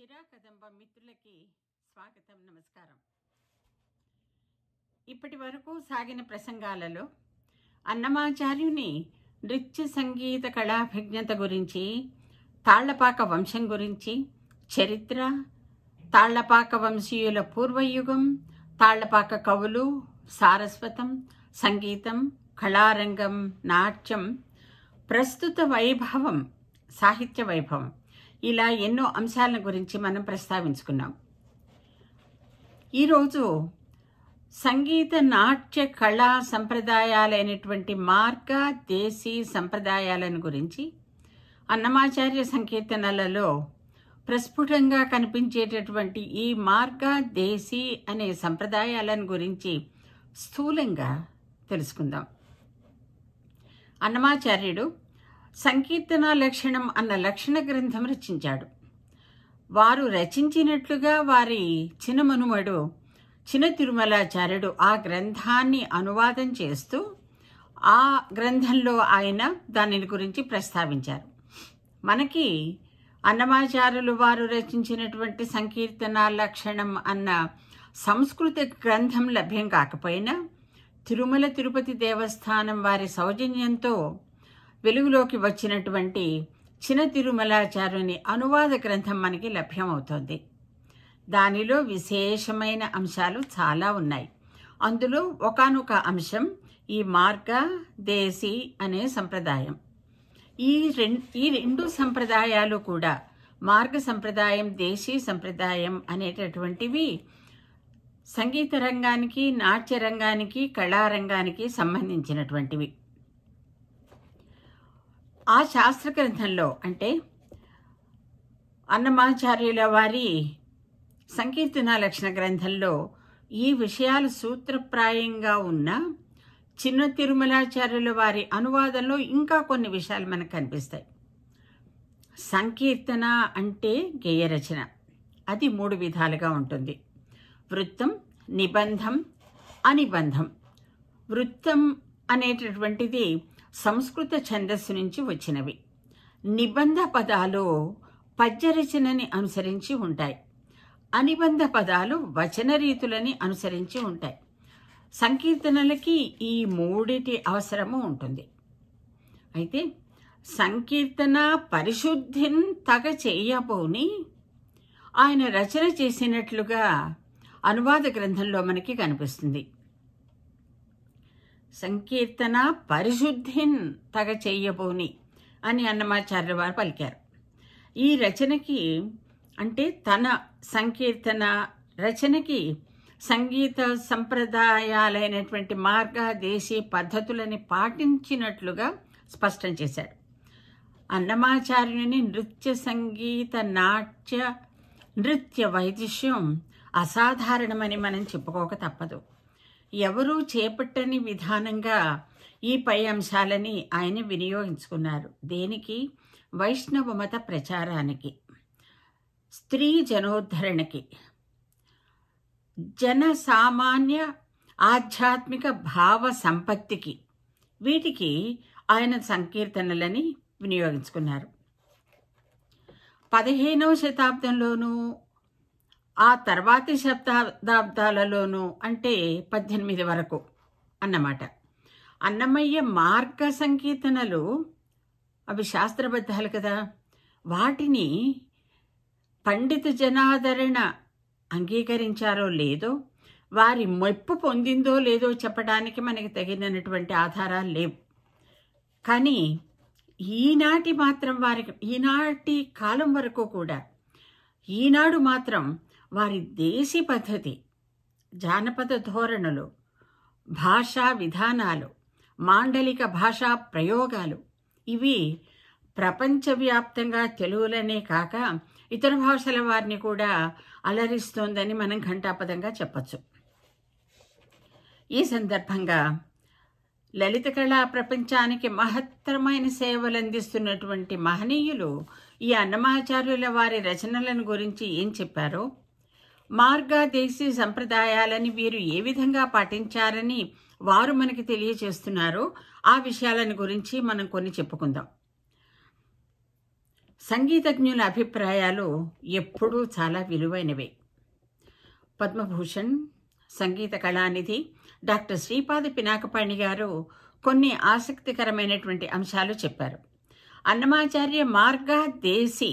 చిరా కదంబ మిత్రులకి స్వాగతం నమస్కారం ఇప్పటి వరకు సాగిన ప్రసంగాలలో అన్నమాచార్యుని నృత్య సంగీత కళాభిజ్ఞత గురించి తాళ్లపాక వంశం గురించి చరిత్ర తాళ్లపాక వంశీయుల పూర్వయుగం తాళ్లపాక కవులు సారస్వతం సంగీతం కళారంగం నాట్యం ప్రస్తుత వైభవం సాహిత్య వైభవం ఇలా ఎన్నో అంశాలను గురించి మనం ప్రస్తావించుకున్నాం ఈరోజు సంగీత నాట్య కళా సంప్రదాయాలైనటువంటి మార్గ దేశీ సంప్రదాయాలను గురించి అన్నమాచార్య సంకీర్తనలలో ప్రస్ఫుటంగా కనిపించేటటువంటి ఈ మార్గ దేశీ అనే సంప్రదాయాలను గురించి స్థూలంగా తెలుసుకుందాం అన్నమాచార్యుడు సంకీర్తన లక్షణం అన్న లక్షణ గ్రంథం రచించాడు వారు రచించినట్లుగా వారి చినమనుమడు చిన తిరుమలాచార్యుడు ఆ గ్రంథాన్ని అనువాదం చేస్తూ ఆ గ్రంథంలో ఆయన దానిని గురించి ప్రస్తావించారు మనకి అన్నమాచారులు వారు రచించినటువంటి సంకీర్తన లక్షణం అన్న సంస్కృత గ్రంథం లభ్యం కాకపోయినా తిరుమల తిరుపతి దేవస్థానం వారి సౌజన్యంతో వెలుగులోకి వచ్చినటువంటి చిన తిరుమలాచార్యుని అనువాద గ్రంథం మనకి లభ్యమవుతుంది దానిలో విశేషమైన అంశాలు చాలా ఉన్నాయి అందులో ఒకనొక అంశం ఈ మార్గ దేశీ అనే సంప్రదాయం ఈ రెండు ఈ రెండు సంప్రదాయాలు కూడా మార్గ సంప్రదాయం దేశీ సంప్రదాయం అనేటటువంటివి సంగీత రంగానికి నాట్య రంగానికి కళారంగానికి సంబంధించినటువంటివి ఆ శాస్త్ర గ్రంథంలో అంటే అన్నమాచార్యుల వారి సంకీర్తన లక్షణ గ్రంథంలో ఈ విషయాలు సూత్రప్రాయంగా ఉన్న చిన్న తిరుమలాచార్యుల వారి అనువాదంలో ఇంకా కొన్ని విషయాలు మనకు కనిపిస్తాయి సంకీర్తన అంటే గేయ రచన అది మూడు విధాలుగా ఉంటుంది వృత్తం నిబంధం అనిబంధం వృత్తం అనేటటువంటిది సంస్కృత ఛందస్సు నుంచి వచ్చినవి నిబంధ పదాలు పద్యరచనని అనుసరించి ఉంటాయి అనిబంధ పదాలు వచన రీతులని అనుసరించి ఉంటాయి సంకీర్తనలకి ఈ మూడిటి అవసరము ఉంటుంది అయితే సంకీర్తన పరిశుద్ధిన్ తగ చేయబోని ఆయన రచన చేసినట్లుగా అనువాద గ్రంథంలో మనకి కనిపిస్తుంది సంకీర్తన పరిశుద్ధిన్ తగ చెయ్యబోని అని అన్నమాచార్య వారు పలికారు ఈ రచనకి అంటే తన సంకీర్తన రచనకి సంగీత సంప్రదాయాలైనటువంటి మార్గ దేశీ పద్ధతులని పాటించినట్లుగా స్పష్టం చేశాడు అన్నమాచార్యుని నృత్య సంగీత నాట్య నృత్య వైదిష్యం అసాధారణమని మనం చెప్పుకోక తప్పదు ఎవరూ చేపట్టని విధానంగా ఈ పై అంశాలని ఆయన వినియోగించుకున్నారు దేనికి వైష్ణవ మత ప్రచారానికి స్త్రీ జనోద్ధరణకి జన సామాన్య ఆధ్యాత్మిక భావ సంపత్తికి వీటికి ఆయన సంకీర్తనలని వినియోగించుకున్నారు పదిహేనవ శతాబ్దంలోనూ ఆ తర్వాతి శబ్దాబ్దాలలోనూ అంటే పద్దెనిమిది వరకు అన్నమాట అన్నమయ్య మార్గ సంకీర్తనలు అవి శాస్త్రబద్ధాలు కదా వాటిని పండిత జనాదరణ అంగీకరించారో లేదో వారి మెప్పు పొందిందో లేదో చెప్పడానికి మనకి తగినటువంటి ఆధారాలు లేవు కానీ ఈనాటి మాత్రం వారికి ఈనాటి కాలం వరకు కూడా ఈనాడు మాత్రం వారి దేశీ పద్ధతి జానపద ధోరణులు భాషా విధానాలు మాండలిక భాషా ప్రయోగాలు ఇవి ప్రపంచవ్యాప్తంగా తెలుగులనే కాక ఇతర భాషల వారిని కూడా అలరిస్తోందని మనం ఘంటాపదంగా చెప్పచ్చు ఈ సందర్భంగా లలిత కళా ప్రపంచానికి మహత్తరమైన సేవలు అందిస్తున్నటువంటి మహనీయులు ఈ అన్నమాచార్యుల వారి రచనలను గురించి ఏం చెప్పారో మార్గాదేశీ సంప్రదాయాలని వీరు ఏ విధంగా పాటించారని వారు మనకి తెలియజేస్తున్నారో ఆ విషయాలను గురించి మనం కొన్ని చెప్పుకుందాం సంగీతజ్ఞుల అభిప్రాయాలు ఎప్పుడూ చాలా విలువైనవే పద్మభూషణ్ సంగీత కళానిధి డాక్టర్ శ్రీపాద పినాకపాణి గారు కొన్ని ఆసక్తికరమైనటువంటి అంశాలు చెప్పారు అన్నమాచార్య మార్గ దేశీ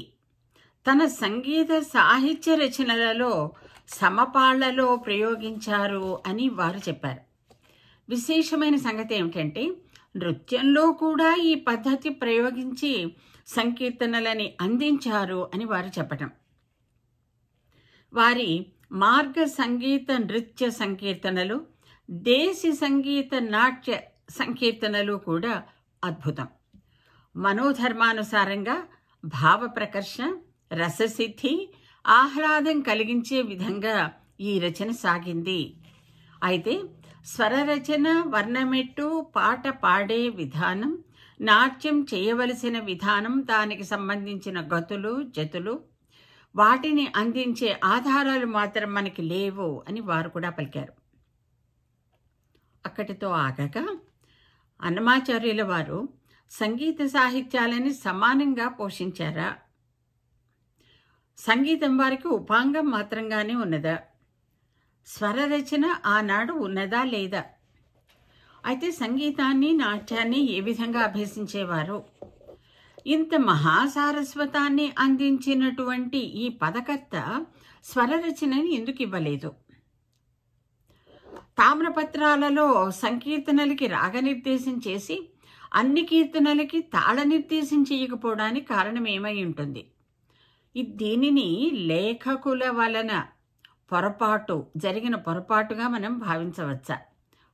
తన సంగీత సాహిత్య రచనలలో సమపాళ్లలో ప్రయోగించారు అని వారు చెప్పారు విశేషమైన సంగతి ఏమిటంటే నృత్యంలో కూడా ఈ పద్ధతి ప్రయోగించి సంకీర్తనలని అందించారు అని వారు చెప్పటం వారి మార్గ సంగీత నృత్య సంకీర్తనలు దేశ సంగీత నాట్య సంకీర్తనలు కూడా అద్భుతం మనోధర్మానుసారంగా భావ ప్రకర్షణ రససిద్ధి ఆహ్లాదం కలిగించే విధంగా ఈ రచన సాగింది అయితే స్వరరచన వర్ణమెట్టు పాట పాడే విధానం నాట్యం చేయవలసిన విధానం దానికి సంబంధించిన గతులు జతులు వాటిని అందించే ఆధారాలు మాత్రం మనకి లేవు అని వారు కూడా పలికారు అక్కడితో ఆగక అన్నమాచార్యుల వారు సంగీత సాహిత్యాలని సమానంగా పోషించారా సంగీతం వారికి ఉపాంగం మాత్రంగానే ఉన్నదా స్వర రచన ఆనాడు ఉన్నదా లేదా అయితే సంగీతాన్ని నాట్యాన్ని ఏ విధంగా అభ్యసించేవారు ఇంత మహాసారస్వతాన్ని అందించినటువంటి ఈ పదకర్త స్వరరచనని ఎందుకు ఇవ్వలేదు తామ్రపత్రాలలో సంకీర్తనలకి రాగనిర్దేశం చేసి అన్ని కీర్తనలకి తాళ నిర్దేశం చేయకపోవడానికి కారణం ఏమై ఉంటుంది దీనిని లేఖకుల వలన పొరపాటు జరిగిన పొరపాటుగా మనం భావించవచ్చా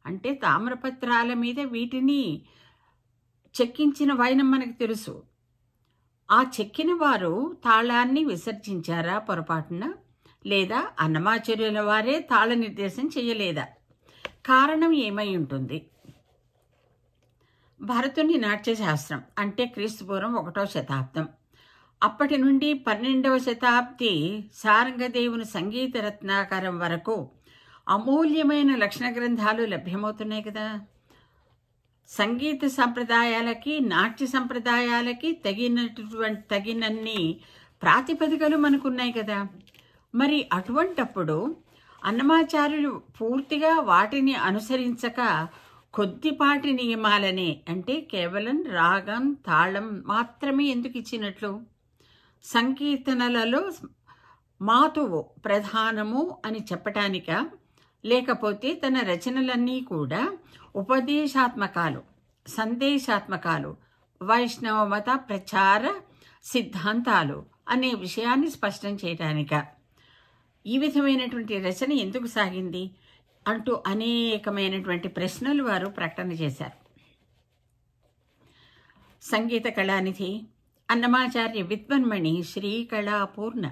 అంటే తామ్రపత్రాల మీద వీటిని చెక్కించిన వైనం మనకు తెలుసు ఆ చెక్కిన వారు తాళాన్ని విసర్జించారా పొరపాటున లేదా అన్నమాచర్యుల వారే తాళ నిర్దేశం చేయలేదా కారణం ఏమై ఉంటుంది భరతుని నాట్య శాస్త్రం అంటే క్రీస్తుపూర్వం ఒకటో శతాబ్దం అప్పటి నుండి పన్నెండవ శతాబ్ది సారంగదేవుని సంగీత రత్నాకరం వరకు అమూల్యమైన లక్షణ గ్రంథాలు లభ్యమవుతున్నాయి కదా సంగీత సంప్రదాయాలకి నాట్య సంప్రదాయాలకి తగినటువంటి తగినన్ని ప్రాతిపదికలు మనకున్నాయి కదా మరి అటువంటప్పుడు అన్నమాచార్యులు పూర్తిగా వాటిని అనుసరించక కొద్దిపాటి నియమాలనే అంటే కేవలం రాగం తాళం మాత్రమే ఎందుకు ఇచ్చినట్లు సంకీర్తనలలో మాతువు ప్రధానము అని చెప్పటానిక లేకపోతే తన రచనలన్నీ కూడా ఉపదేశాత్మకాలు సందేశాత్మకాలు వైష్ణవ మత ప్రచార సిద్ధాంతాలు అనే విషయాన్ని స్పష్టం చేయడానిక ఈ విధమైనటువంటి రచన ఎందుకు సాగింది అంటూ అనేకమైనటువంటి ప్రశ్నలు వారు ప్రకటన చేశారు సంగీత కళానిధి అన్నమాచార్య విద్వన్మణి శ్రీకళాపూర్ణ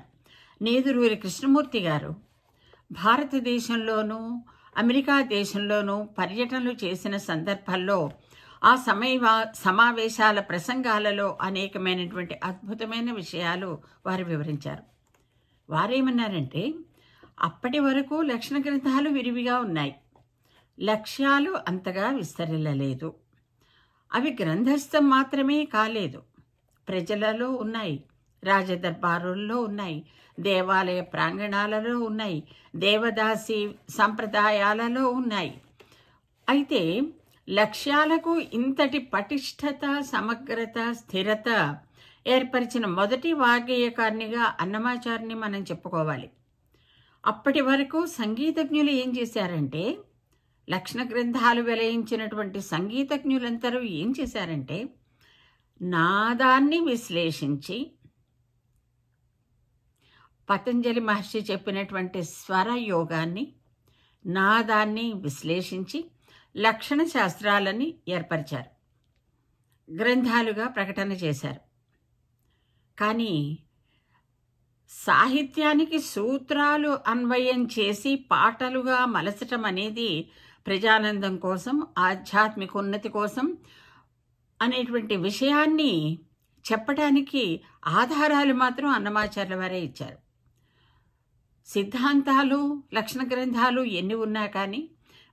నేదురూరి కృష్ణమూర్తి గారు భారతదేశంలోనూ అమెరికా దేశంలోనూ పర్యటనలు చేసిన సందర్భాల్లో ఆ సమయ సమావేశాల ప్రసంగాలలో అనేకమైనటువంటి అద్భుతమైన విషయాలు వారు వివరించారు వారేమన్నారంటే అప్పటి వరకు లక్షణ గ్రంథాలు విరివిగా ఉన్నాయి లక్ష్యాలు అంతగా విస్తరిల్లలేదు అవి గ్రంథస్థం మాత్రమే కాలేదు ప్రజలలో ఉన్నాయి రాజదర్బారుల్లో ఉన్నాయి దేవాలయ ప్రాంగణాలలో ఉన్నాయి దేవదాసి సంప్రదాయాలలో ఉన్నాయి అయితే లక్ష్యాలకు ఇంతటి పటిష్టత సమగ్రత స్థిరత ఏర్పరిచిన మొదటి వాగ్గేయకారిణిగా అన్నమాచారిని మనం చెప్పుకోవాలి అప్పటి వరకు సంగీతజ్ఞులు ఏం చేశారంటే లక్షణ గ్రంథాలు వెలయించినటువంటి సంగీతజ్ఞులందరూ ఏం చేశారంటే నాదాన్ని విశ్లేషించి పతంజలి మహర్షి చెప్పినటువంటి స్వర యోగాన్ని నాదాన్ని విశ్లేషించి లక్షణ శాస్త్రాలని ఏర్పరిచారు గ్రంథాలుగా ప్రకటన చేశారు కానీ సాహిత్యానికి సూత్రాలు అన్వయం చేసి పాటలుగా మలచటం అనేది ప్రజానందం కోసం ఆధ్యాత్మిక ఉన్నతి కోసం అనేటువంటి విషయాన్ని చెప్పడానికి ఆధారాలు మాత్రం అన్నమాచార్య వారే ఇచ్చారు సిద్ధాంతాలు లక్షణ గ్రంథాలు ఎన్ని ఉన్నా కానీ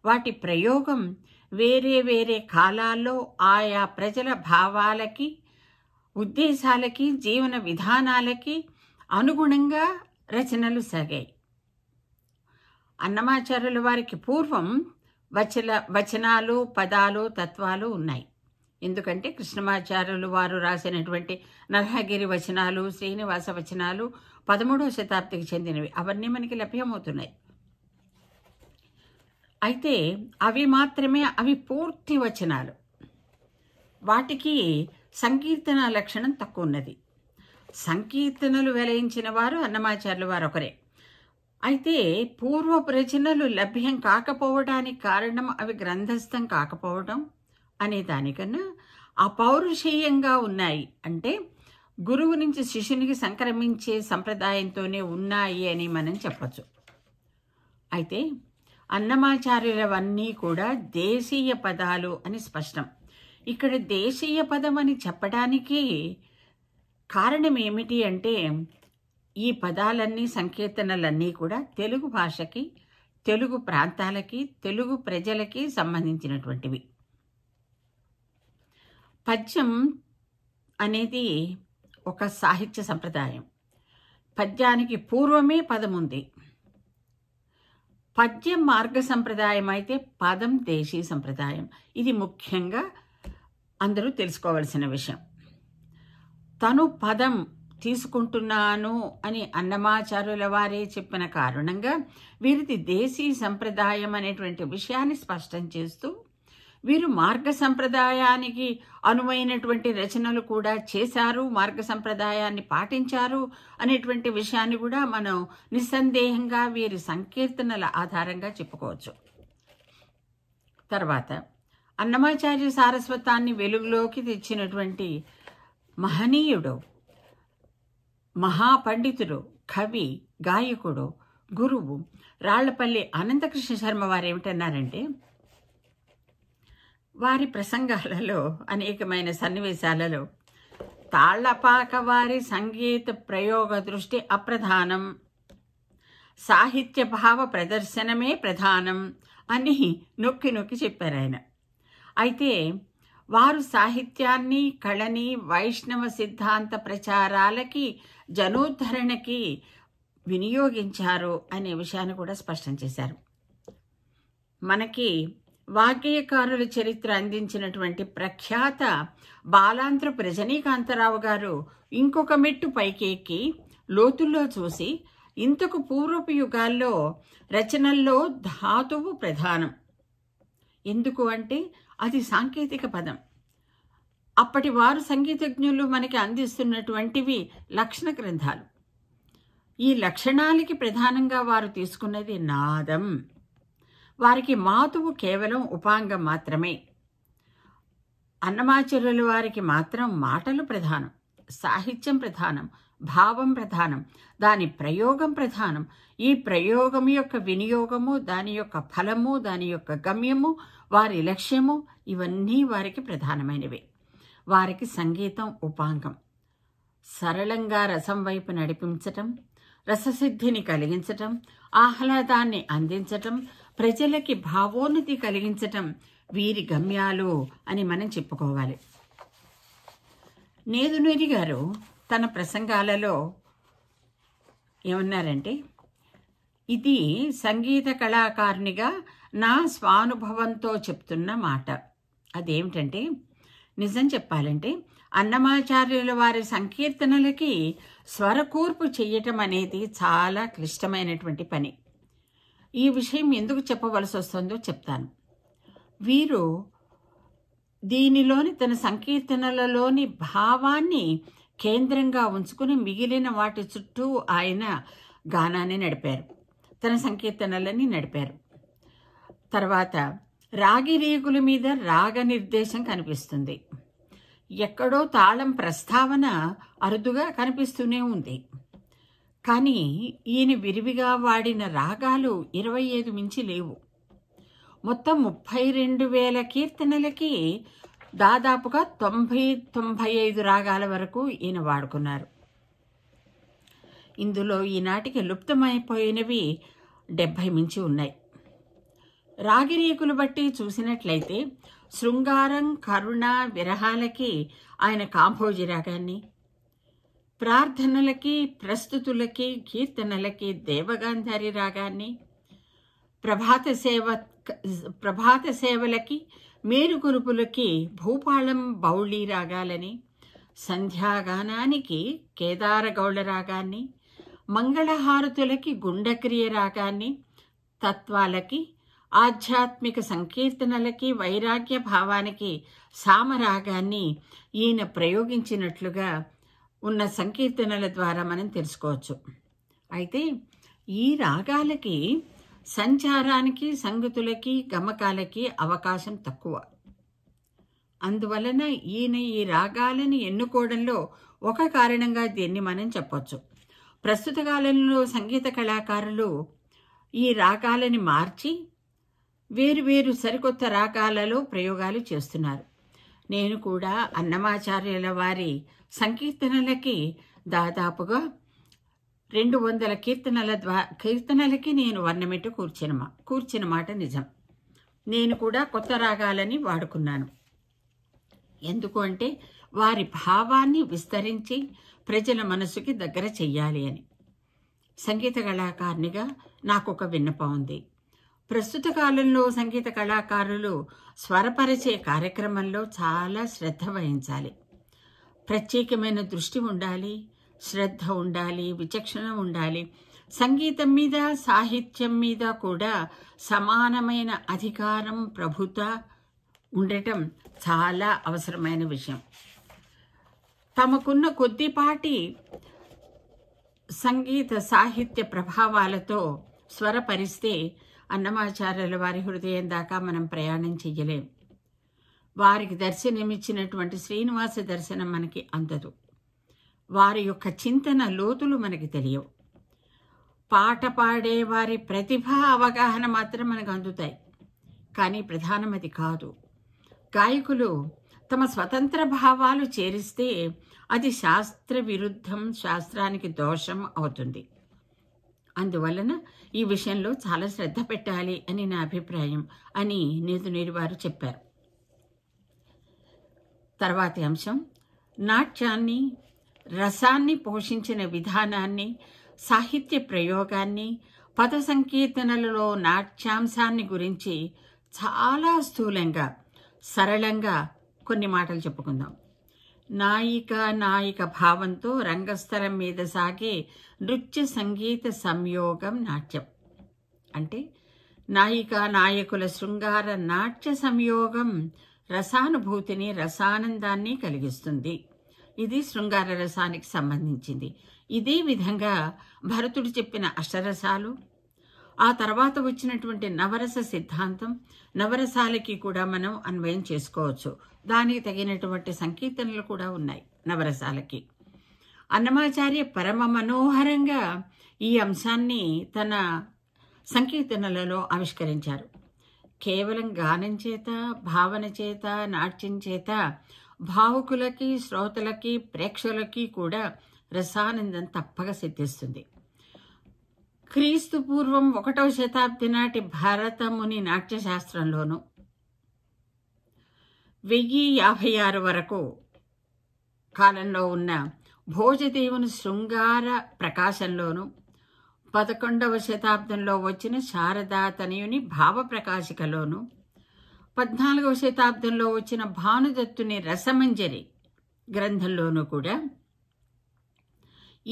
వాటి ప్రయోగం వేరే వేరే కాలాల్లో ఆయా ప్రజల భావాలకి ఉద్దేశాలకి జీవన విధానాలకి అనుగుణంగా రచనలు సాగాయి అన్నమాచార్యుల వారికి పూర్వం వచన వచనాలు పదాలు తత్వాలు ఉన్నాయి ఎందుకంటే కృష్ణమాచార్యులు వారు రాసినటువంటి నల్హగిరి వచనాలు శ్రీనివాస వచనాలు పదమూడవ శతాబ్దికి చెందినవి అవన్నీ మనకి లభ్యమవుతున్నాయి అయితే అవి మాత్రమే అవి పూర్తి వచనాలు వాటికి సంకీర్తన లక్షణం తక్కువ ఉన్నది సంకీర్తనలు వెలయించిన వారు అన్నమాచార్యులు వారు ఒకరే అయితే పూర్వపు రచనలు లభ్యం కాకపోవడానికి కారణం అవి గ్రంథస్థం కాకపోవడం అనే దానికన్నా అపౌరుషేయంగా ఉన్నాయి అంటే గురువు నుంచి శిష్యునికి సంక్రమించే సంప్రదాయంతోనే ఉన్నాయి అని మనం చెప్పచ్చు అయితే అన్నమాచార్యులవన్నీ కూడా దేశీయ పదాలు అని స్పష్టం ఇక్కడ దేశీయ పదం అని చెప్పడానికి కారణం ఏమిటి అంటే ఈ పదాలన్నీ సంకీర్తనలన్నీ కూడా తెలుగు భాషకి తెలుగు ప్రాంతాలకి తెలుగు ప్రజలకి సంబంధించినటువంటివి పద్యం అనేది ఒక సాహిత్య సంప్రదాయం పద్యానికి పూర్వమే పదం ఉంది పద్యం మార్గ సంప్రదాయం అయితే పదం దేశీ సంప్రదాయం ఇది ముఖ్యంగా అందరూ తెలుసుకోవాల్సిన విషయం తను పదం తీసుకుంటున్నాను అని అన్నమాచారుల వారే చెప్పిన కారణంగా వీరిది దేశీ సంప్రదాయం అనేటువంటి విషయాన్ని స్పష్టం చేస్తూ వీరు మార్గ సంప్రదాయానికి అనువైనటువంటి రచనలు కూడా చేశారు మార్గ సంప్రదాయాన్ని పాటించారు అనేటువంటి విషయాన్ని కూడా మనం నిస్సందేహంగా వీరి సంకీర్తనల ఆధారంగా చెప్పుకోవచ్చు తర్వాత అన్నమాచార్య సారస్వతాన్ని వెలుగులోకి తెచ్చినటువంటి మహనీయుడు మహాపండితుడు కవి గాయకుడు గురువు రాళ్లపల్లి అనంతకృష్ణ శర్మ వారు ఏమిటన్నారంటే వారి ప్రసంగాలలో అనేకమైన సన్నివేశాలలో తాళ్లపాక వారి సంగీత ప్రయోగ దృష్టి అప్రధానం సాహిత్య భావ ప్రదర్శనమే ప్రధానం అని నొక్కి నొక్కి చెప్పారు ఆయన అయితే వారు సాహిత్యాన్ని కళని వైష్ణవ సిద్ధాంత ప్రచారాలకి జనోద్ధరణకి వినియోగించారు అనే విషయాన్ని కూడా స్పష్టం చేశారు మనకి వాగ్గేయకారుల చరిత్ర అందించినటువంటి ప్రఖ్యాత బాలాంధ్ర రజనీకాంతరావు గారు ఇంకొక మెట్టు పైకెక్కి లోతుల్లో చూసి ఇంతకు పూర్వపు యుగాల్లో రచనల్లో ధాతువు ప్రధానం ఎందుకు అంటే అది సాంకేతిక పదం అప్పటి వారు సంగీతజ్ఞులు మనకి అందిస్తున్నటువంటివి లక్షణ గ్రంథాలు ఈ లక్షణాలకి ప్రధానంగా వారు తీసుకున్నది నాదం వారికి మాతువు కేవలం ఉపాంగం మాత్రమే అన్నమాచార్యుల వారికి మాత్రం మాటలు ప్రధానం సాహిత్యం ప్రధానం భావం ప్రధానం దాని ప్రయోగం ప్రధానం ఈ ప్రయోగం యొక్క వినియోగము దాని యొక్క ఫలము దాని యొక్క గమ్యము వారి లక్ష్యము ఇవన్నీ వారికి ప్రధానమైనవి వారికి సంగీతం ఉపాంగం సరళంగా రసం వైపు నడిపించటం రససిద్ధిని కలిగించటం ఆహ్లాదాన్ని అందించటం ప్రజలకి భావోన్నతి కలిగించటం వీరి గమ్యాలు అని మనం చెప్పుకోవాలి నేదునేరి గారు తన ప్రసంగాలలో ఏమన్నారంటే ఇది సంగీత కళాకారునిగా నా స్వానుభవంతో చెప్తున్న మాట అదేమిటంటే నిజం చెప్పాలంటే అన్నమాచార్యుల వారి సంకీర్తనలకి స్వరకూర్పు చేయటం అనేది చాలా క్లిష్టమైనటువంటి పని ఈ విషయం ఎందుకు చెప్పవలసి వస్తుందో చెప్తాను వీరు దీనిలోని తన సంకీర్తనలలోని భావాన్ని కేంద్రంగా ఉంచుకుని మిగిలిన వాటి చుట్టూ ఆయన గానాన్ని నడిపారు తన సంకీర్తనలని నడిపారు తర్వాత రాగి రేగుల మీద రాగ నిర్దేశం కనిపిస్తుంది ఎక్కడో తాళం ప్రస్తావన అరుదుగా కనిపిస్తూనే ఉంది కానీ ఈయన విరివిగా వాడిన రాగాలు ఇరవై ఐదు మించి లేవు మొత్తం ముప్పై రెండు వేల కీర్తనలకి దాదాపుగా తొంభై తొంభై ఐదు రాగాల వరకు ఈయన వాడుకున్నారు ఇందులో ఈనాటికి లుప్తమైపోయినవి డెబ్భై మించి ఉన్నాయి రాగిరీకులు బట్టి చూసినట్లయితే శృంగారం కరుణ విరహాలకి ఆయన కాంభోజి రాగాన్ని ప్రార్థనలకి ప్రస్తుతులకి కీర్తనలకి దేవగాంధారి రాగాన్ని ప్రభాత సేవ ప్రభాత సేవలకి మేరుకురుపులకి భూపాళం బౌళి రాగాలని సంధ్యాగానానికి కేదారగౌళ రాగాన్ని మంగళహారతులకి గుండక్రియ రాగాన్ని తత్వాలకి ఆధ్యాత్మిక సంకీర్తనలకి వైరాగ్య భావానికి సామరాగాన్ని ఈయన ప్రయోగించినట్లుగా ఉన్న సంకీర్తనల ద్వారా మనం తెలుసుకోవచ్చు అయితే ఈ రాగాలకి సంచారానికి సంగతులకి గమకాలకి అవకాశం తక్కువ అందువలన ఈయన ఈ రాగాలని ఎన్నుకోవడంలో ఒక కారణంగా దీన్ని మనం చెప్పొచ్చు ప్రస్తుత కాలంలో సంగీత కళాకారులు ఈ రాగాలని మార్చి వేరు వేరు సరికొత్త రాగాలలో ప్రయోగాలు చేస్తున్నారు నేను కూడా అన్నమాచార్యుల వారి సంకీర్తనలకి దాదాపుగా రెండు వందల కీర్తనల ద్వారా కీర్తనలకి నేను వర్ణమిట్టు కూర్చిన కూర్చిన మాట నిజం నేను కూడా కొత్త రాగాలని వాడుకున్నాను ఎందుకు అంటే వారి భావాన్ని విస్తరించి ప్రజల మనసుకి దగ్గర చెయ్యాలి అని సంగీత కళాకారునిగా నాకు ఒక విన్నపం ఉంది ప్రస్తుత కాలంలో సంగీత కళాకారులు స్వరపరిచే కార్యక్రమంలో చాలా శ్రద్ధ వహించాలి ప్రత్యేకమైన దృష్టి ఉండాలి శ్రద్ధ ఉండాలి విచక్షణ ఉండాలి సంగీతం మీద సాహిత్యం మీద కూడా సమానమైన అధికారం ప్రభుత్వ ఉండటం చాలా అవసరమైన విషయం తమకున్న కొద్దిపాటి సంగీత సాహిత్య ప్రభావాలతో స్వరపరిస్తే అన్నమాచార్యుల వారి హృదయం దాకా మనం ప్రయాణం చెయ్యలేం వారికి దర్శనమిచ్చినటువంటి శ్రీనివాస దర్శనం మనకి అందదు వారి యొక్క చింతన లోతులు మనకి తెలియవు పాట పాడే వారి ప్రతిభ అవగాహన మాత్రం మనకు అందుతాయి కానీ ప్రధానమది కాదు గాయకులు తమ స్వతంత్ర భావాలు చేరిస్తే అది శాస్త్ర విరుద్ధం శాస్త్రానికి దోషం అవుతుంది అందువలన ఈ విషయంలో చాలా శ్రద్ధ పెట్టాలి అని నా అభిప్రాయం అని నేదునేరు వారు చెప్పారు తర్వాతి అంశం నాట్యాన్ని రసాన్ని పోషించిన విధానాన్ని సాహిత్య ప్రయోగాన్ని పద సంకీర్తనలలో నాట్యాంశాన్ని గురించి చాలా స్థూలంగా సరళంగా కొన్ని మాటలు చెప్పుకుందాం నాయిక నాయిక భావంతో రంగస్థలం మీద సాగే నృత్య సంగీత సంయోగం నాట్యం అంటే నాయిక నాయకుల శృంగార నాట్య సంయోగం రసానుభూతిని రసానందాన్ని కలిగిస్తుంది ఇది శృంగార రసానికి సంబంధించింది ఇదే విధంగా భరతుడు చెప్పిన అష్టరసాలు ఆ తర్వాత వచ్చినటువంటి నవరస సిద్ధాంతం నవరసాలకి కూడా మనం అన్వయం చేసుకోవచ్చు దానికి తగినటువంటి సంకీర్తనలు కూడా ఉన్నాయి నవరసాలకి అన్నమాచార్య పరమ మనోహరంగా ఈ అంశాన్ని తన సంకీర్తనలలో ఆవిష్కరించారు కేవలం గానం చేత భావన చేత నాట్యం చేత భావుకులకి శ్రోతలకి ప్రేక్షకులకి కూడా రసానందం తప్పక సిద్ధిస్తుంది క్రీస్తు పూర్వం ఒకటవ శతాబ్ది నాటి భారతముని నాట్యశాస్త్రంలోను వెయ్యి యాభై ఆరు వరకు కాలంలో ఉన్న భోజదేవుని శృంగార ప్రకాశంలోను పదకొండవ శతాబ్దంలో వచ్చిన శారదా తనయుని ప్రకాశికలోను పద్నాలుగవ శతాబ్దంలో వచ్చిన భానుదత్తుని రసమంజరి గ్రంథంలోనూ కూడా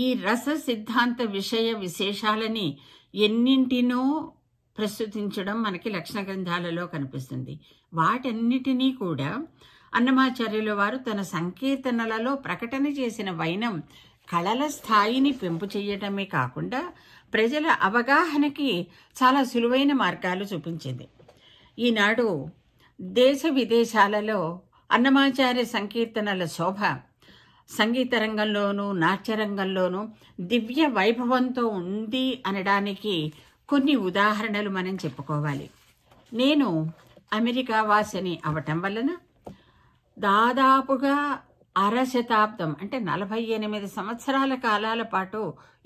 ఈ రస సిద్ధాంత విషయ విశేషాలని ఎన్నింటినో ప్రస్తుతించడం మనకి లక్షణ గ్రంథాలలో కనిపిస్తుంది వాటన్నిటినీ కూడా అన్నమాచార్యుల వారు తన సంకీర్తనలలో ప్రకటన చేసిన వైనం కళల స్థాయిని పెంపు చేయటమే కాకుండా ప్రజల అవగాహనకి చాలా సులువైన మార్గాలు చూపించింది ఈనాడు దేశ విదేశాలలో అన్నమాచార్య సంకీర్తనల శోభ సంగీత రంగంలోనూ నాట్య రంగంలోనూ దివ్య వైభవంతో ఉంది అనడానికి కొన్ని ఉదాహరణలు మనం చెప్పుకోవాలి నేను అమెరికా వాసిని అవటం వలన దాదాపుగా అర శతాబ్దం అంటే నలభై ఎనిమిది సంవత్సరాల కాలాల పాటు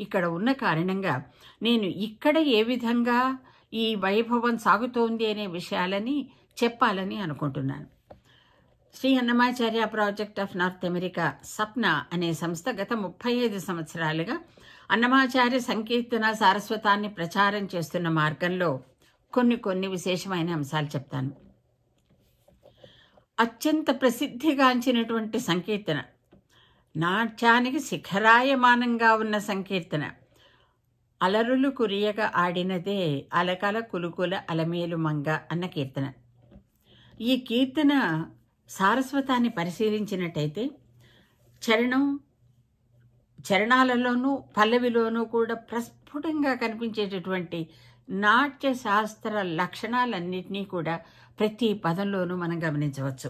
ఇక్కడ ఉన్న కారణంగా నేను ఇక్కడ ఏ విధంగా ఈ వైభవం సాగుతోంది అనే విషయాలని చెప్పాలని అనుకుంటున్నాను Shri Annamacharya project of North America SAPNA అనే సంస్థ గత ముప్పై ఐదు సంవత్సరాలుగా అన్నమాచార్య సంకీర్తన సారస్వతాన్ని ప్రచారం చేస్తున్న మార్గంలో కొన్ని కొన్ని విశేషమైన అంశాలు చెప్తాను అత్యంత ప్రసిద్ధిగాంచినటువంటి సంకీర్తన నాట్యానికి శిఖరాయమానంగా ఉన్న సంకీర్తన అలరులు కురియగా ఆడినదే అలకల కులుకుల అలమేలు మంగ అన్న కీర్తన ఈ కీర్తన సారస్వతాన్ని పరిశీలించినట్టయితే చరణం చరణాలలోనూ పల్లవిలోనూ కూడా ప్రస్ఫుటంగా కనిపించేటటువంటి నాట్య శాస్త్ర లక్షణాలన్నింటినీ కూడా ప్రతి పదంలోనూ మనం గమనించవచ్చు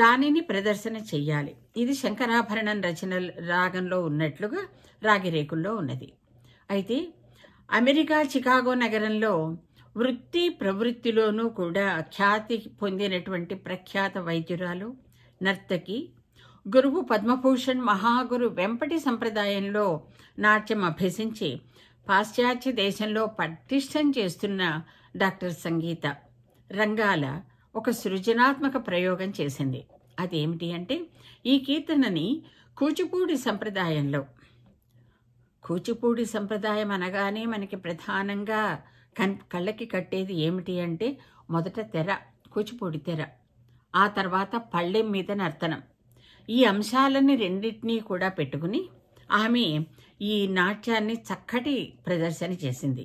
దానిని ప్రదర్శన చెయ్యాలి ఇది శంకరాభరణం రచన రాగంలో ఉన్నట్లుగా రాగిరేకుల్లో ఉన్నది అయితే అమెరికా చికాగో నగరంలో వృత్తి ప్రవృత్తిలోనూ కూడా ఖ్యాతి పొందినటువంటి ప్రఖ్యాత వైద్యురాలు నర్తకి గురువు పద్మభూషణ్ మహాగురు వెంపటి సంప్రదాయంలో నాట్యం అభ్యసించి పాశ్చాత్య దేశంలో పటిష్టం చేస్తున్న డాక్టర్ సంగీత రంగాల ఒక సృజనాత్మక ప్రయోగం చేసింది అదేమిటి అంటే ఈ కీర్తనని కూచిపూడి సంప్రదాయంలో కూచిపూడి సంప్రదాయం అనగానే మనకి ప్రధానంగా కన్ కళ్ళకి కట్టేది ఏమిటి అంటే మొదట తెర కూచిపూడి తెర ఆ తర్వాత పళ్ళెం మీద నర్తనం ఈ అంశాలని రెండింటినీ కూడా పెట్టుకుని ఆమె ఈ నాట్యాన్ని చక్కటి ప్రదర్శన చేసింది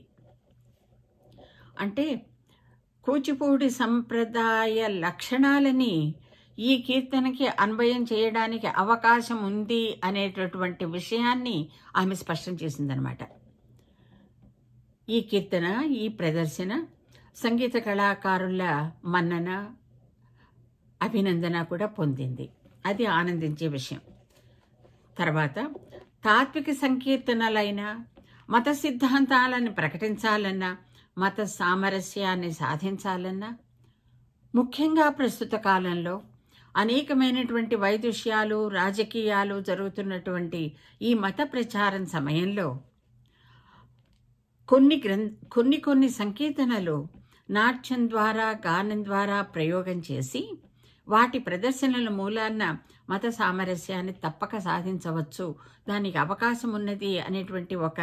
అంటే కూచిపూడి సంప్రదాయ లక్షణాలని ఈ కీర్తనకి అన్వయం చేయడానికి అవకాశం ఉంది అనేటటువంటి విషయాన్ని ఆమె స్పష్టం చేసిందనమాట ఈ కీర్తన ఈ ప్రదర్శన సంగీత కళాకారుల మన్నన అభినందన కూడా పొందింది అది ఆనందించే విషయం తర్వాత తాత్విక సంకీర్తనలైన మత సిద్ధాంతాలను ప్రకటించాలన్నా మత సామరస్యాన్ని సాధించాలన్నా ముఖ్యంగా ప్రస్తుత కాలంలో అనేకమైనటువంటి వైదుష్యాలు రాజకీయాలు జరుగుతున్నటువంటి ఈ మత ప్రచారం సమయంలో కొన్ని గ్రం కొన్ని కొన్ని సంకీర్తనలు నాట్యం ద్వారా గానం ద్వారా ప్రయోగం చేసి వాటి ప్రదర్శనల మూలాన్న మత సామరస్యాన్ని తప్పక సాధించవచ్చు దానికి అవకాశం ఉన్నది అనేటువంటి ఒక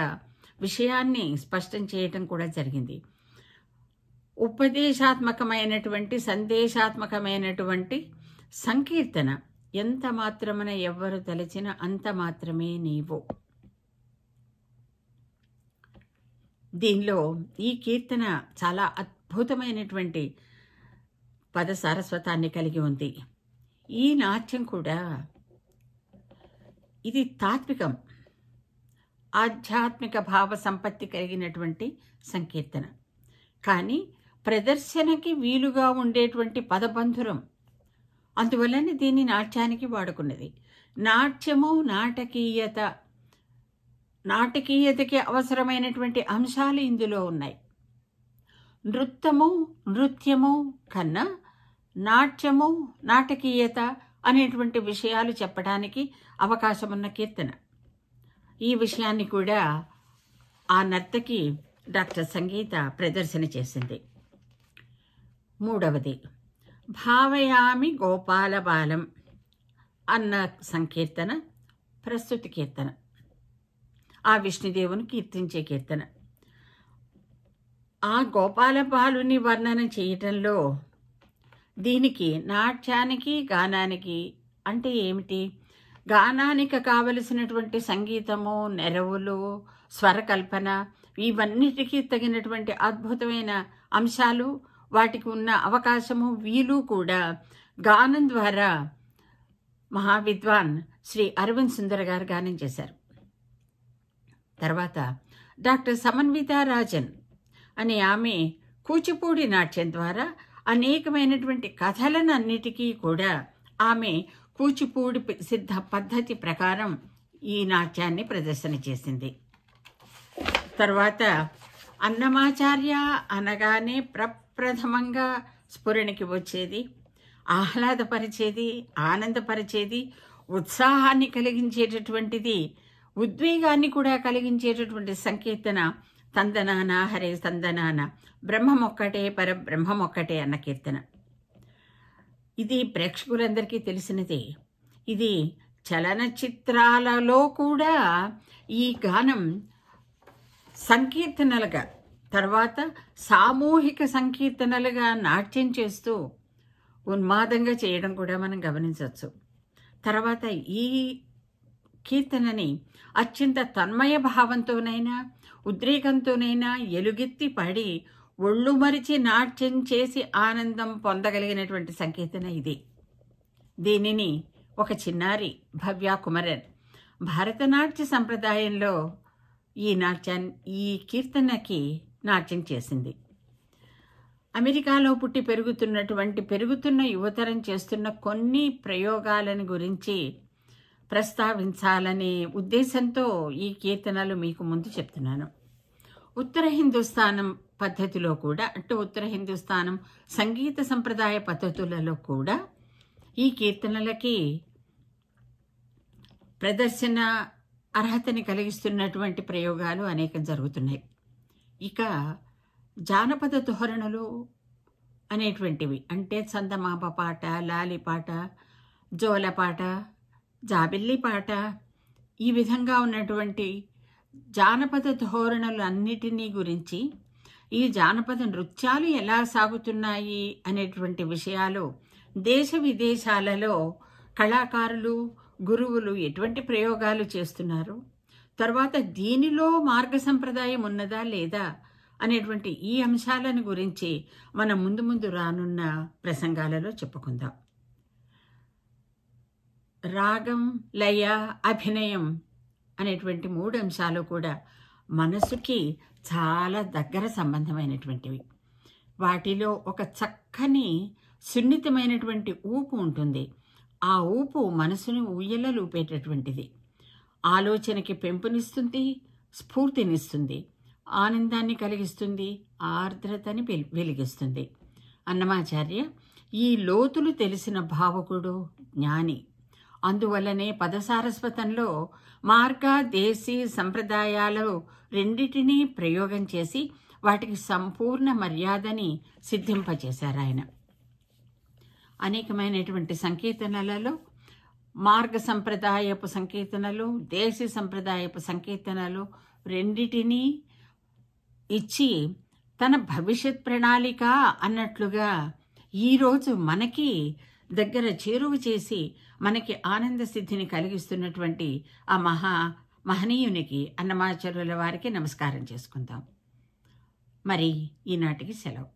విషయాన్ని స్పష్టం చేయటం కూడా జరిగింది ఉపదేశాత్మకమైనటువంటి సందేశాత్మకమైనటువంటి సంకీర్తన ఎంత మాత్రమున ఎవ్వరు తలచిన అంత మాత్రమే నీవు దీనిలో ఈ కీర్తన చాలా అద్భుతమైనటువంటి పద సారస్వతాన్ని కలిగి ఉంది ఈ నాట్యం కూడా ఇది తాత్వికం ఆధ్యాత్మిక భావ సంపత్తి కలిగినటువంటి సంకీర్తన కానీ ప్రదర్శనకి వీలుగా ఉండేటువంటి పదబంధురం అందువలన దీన్ని నాట్యానికి వాడుకున్నది నాట్యము నాటకీయత నాటకీయతకి అవసరమైనటువంటి అంశాలు ఇందులో ఉన్నాయి నృత్తము నృత్యము కన్నా నాట్యము నాటకీయత అనేటువంటి విషయాలు చెప్పడానికి అవకాశం ఉన్న కీర్తన ఈ విషయాన్ని కూడా ఆ నర్తకి డాక్టర్ సంగీత ప్రదర్శన చేసింది మూడవది భావయామి గోపాల బాలం అన్న సంకీర్తన ప్రస్తుత కీర్తన ఆ విష్ణుదేవుని కీర్తించే కీర్తన ఆ గోపాలపాలుని వర్ణన చేయటంలో దీనికి నాట్యానికి గానానికి అంటే ఏమిటి గానానికి కావలసినటువంటి సంగీతము నెరవులు స్వరకల్పన ఇవన్నిటికీ తగినటువంటి అద్భుతమైన అంశాలు వాటికి ఉన్న అవకాశము వీలు కూడా గానం ద్వారా మహావిద్వాన్ శ్రీ అరవింద్ సుందర్ గారు గానం చేశారు తర్వాత డాక్టర్ సమన్విత రాజన్ అనే ఆమె కూచిపూడి నాట్యం ద్వారా అనేకమైనటువంటి కథలను అన్నిటికీ కూడా ఆమె కూచిపూడి సిద్ధ పద్ధతి ప్రకారం ఈ నాట్యాన్ని ప్రదర్శన చేసింది తర్వాత అన్నమాచార్య అనగానే ప్రప్రథమంగా స్ఫురణకి వచ్చేది ఆహ్లాదపరిచేది ఆనందపరిచేది ఉత్సాహాన్ని కలిగించేటటువంటిది ఉద్వేగాన్ని కూడా కలిగించేటటువంటి సంకీర్తన తందనాన హరే తందనాన బ్రహ్మమొక్కటే పరబ్రహ్మమొక్కటే అన్న కీర్తన ఇది ప్రేక్షకులందరికీ తెలిసినదే ఇది చలనచిత్రాలలో కూడా ఈ గానం సంకీర్తనలుగా తర్వాత సామూహిక సంకీర్తనలుగా నాట్యం చేస్తూ ఉన్మాదంగా చేయడం కూడా మనం గమనించవచ్చు తర్వాత ఈ కీర్తనని అత్యంత తన్మయ భావంతోనైనా ఉద్రేకంతోనైనా ఎలుగెత్తి పడి ఒళ్ళు మరిచి నాట్యం చేసి ఆనందం పొందగలిగినటువంటి సంకీర్తన ఇది దీనిని ఒక చిన్నారి భవ్య కుమరన్ భరతనాట్య సంప్రదాయంలో ఈ నాట్యాన్ని ఈ కీర్తనకి నాట్యం చేసింది అమెరికాలో పుట్టి పెరుగుతున్నటువంటి పెరుగుతున్న యువతరం చేస్తున్న కొన్ని ప్రయోగాలను గురించి ప్రస్తావించాలనే ఉద్దేశంతో ఈ కీర్తనలు మీకు ముందు చెప్తున్నాను ఉత్తర హిందుస్థానం పద్ధతిలో కూడా అంటే ఉత్తర హిందుస్థానం సంగీత సంప్రదాయ పద్ధతులలో కూడా ఈ కీర్తనలకి ప్రదర్శన అర్హతని కలిగిస్తున్నటువంటి ప్రయోగాలు అనేకం జరుగుతున్నాయి ఇక జానపద ధోరణులు అనేటువంటివి అంటే చందమాప పాట లాలిపాట జోలపాట జాబిల్లి పాట ఈ విధంగా ఉన్నటువంటి జానపద ధోరణులన్నిటినీ గురించి ఈ జానపద నృత్యాలు ఎలా సాగుతున్నాయి అనేటువంటి విషయాలు దేశ విదేశాలలో కళాకారులు గురువులు ఎటువంటి ప్రయోగాలు చేస్తున్నారు తర్వాత దీనిలో మార్గ సంప్రదాయం ఉన్నదా లేదా అనేటువంటి ఈ అంశాలను గురించి మనం ముందు ముందు రానున్న ప్రసంగాలలో చెప్పుకుందాం రాగం లయ అభినయం అనేటువంటి మూడు అంశాలు కూడా మనసుకి చాలా దగ్గర సంబంధమైనటువంటివి వాటిలో ఒక చక్కని సున్నితమైనటువంటి ఊపు ఉంటుంది ఆ ఊపు మనసును ఊయలలో ఊపేటటువంటిది ఆలోచనకి పెంపునిస్తుంది స్ఫూర్తినిస్తుంది ఆనందాన్ని కలిగిస్తుంది ఆర్ద్రతని వెలిగిస్తుంది అన్నమాచార్య ఈ లోతులు తెలిసిన భావకుడు జ్ఞాని అందువల్లనే పదసారస్వతంలో మార్గ దేశీ సంప్రదాయాలు రెండింటినీ ప్రయోగం చేసి వాటికి సంపూర్ణ మర్యాదని సిద్ధింపజేశారు ఆయన అనేకమైనటువంటి సంకీర్తనలలో మార్గ సంప్రదాయపు సంకీర్తనలు దేశీ సంప్రదాయపు సంకీర్తనలు రెండిటినీ ఇచ్చి తన భవిష్యత్ ప్రణాళిక అన్నట్లుగా ఈరోజు మనకి దగ్గర చేరువు చేసి మనకి ఆనంద సిద్ధిని కలిగిస్తున్నటువంటి ఆ మహా మహనీయునికి అన్నమాచార్యుల వారికి నమస్కారం చేసుకుందాం మరి ఈనాటికి సెలవు